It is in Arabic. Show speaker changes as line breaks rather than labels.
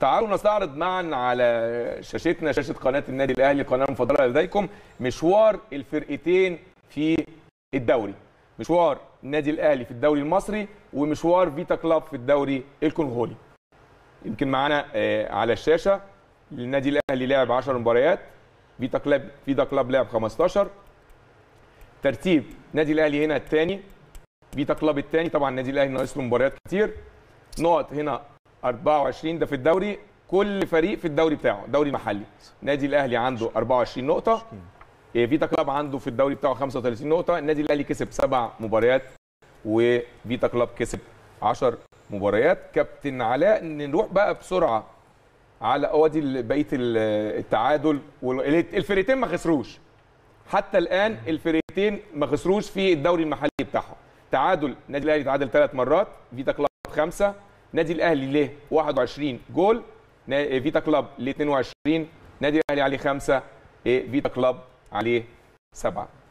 تعالوا نستعرض معا على شاشتنا شاشه قناه النادي الاهلي قناه مفضله لديكم مشوار الفرقتين في الدوري مشوار النادي الاهلي في الدوري المصري ومشوار فيتا كلاب في الدوري الكونغولي يمكن معانا آه، على الشاشه النادي الاهلي لعب 10 مباريات فيتا كلاب فيتا كلاب لعب 15 ترتيب النادي الاهلي هنا الثاني فيتا كلاب الثاني طبعا النادي الاهلي ناقص له مباريات كتير نقط هنا 24 ده في الدوري كل فريق في الدوري بتاعه دوري محلي نادي الاهلي عنده 24 نقطه إيه، فيتا كلاب عنده في الدوري بتاعه 35 نقطه النادي الاهلي كسب سبع مباريات وفيتا كلاب كسب 10 مباريات كابتن علاء نروح بقى بسرعه على اوادي بقيه التعادل الفرقتين ما خسروش حتى الان الفرقتين ما خسروش في الدوري المحلي بتاعهم تعادل النادي الاهلي تعادل ثلاث مرات فيتا كلاب خمسه نادي الاهلي ليه 21 جول إيه، فيتا كلاب ل 22 نادي الاهلي عليه خمسه إيه، فيتا كلاب عليه سبعه